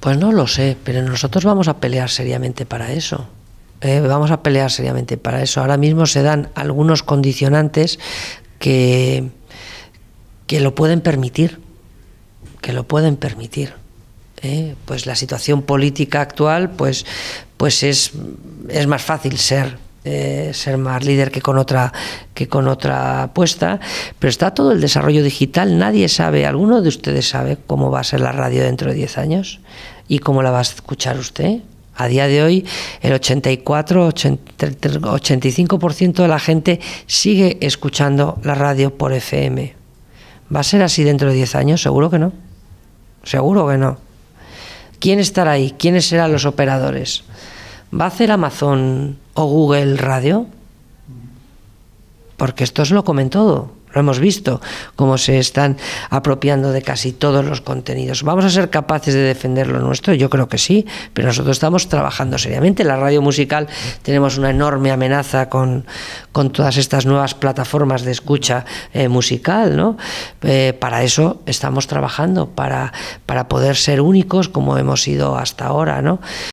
Pues no lo sé, pero nosotros vamos a pelear seriamente para eso. Eh, vamos a pelear seriamente para eso. Ahora mismo se dan algunos condicionantes que, que lo pueden permitir, que lo pueden permitir. Eh. pues la situación política actual pues, pues es, es más fácil ser eh, ser más líder que con otra que con otra apuesta, pero está todo el desarrollo digital, nadie sabe, alguno de ustedes sabe cómo va a ser la radio dentro de 10 años y cómo la va a escuchar usted. A día de hoy, el 84, 85% de la gente sigue escuchando la radio por FM. ¿Va a ser así dentro de 10 años? Seguro que no. Seguro que no. ¿Quién estará ahí? ¿Quiénes serán los operadores? ¿Va a hacer Amazon o Google Radio? Porque estos lo comen todo. Lo hemos visto, cómo se están apropiando de casi todos los contenidos. ¿Vamos a ser capaces de defender lo nuestro? Yo creo que sí, pero nosotros estamos trabajando seriamente. la radio musical tenemos una enorme amenaza con, todas estas nuevas plataformas de escucha eh, musical. ¿no? Eh, para eso estamos trabajando, para, para poder ser únicos como hemos sido hasta ahora. ¿no?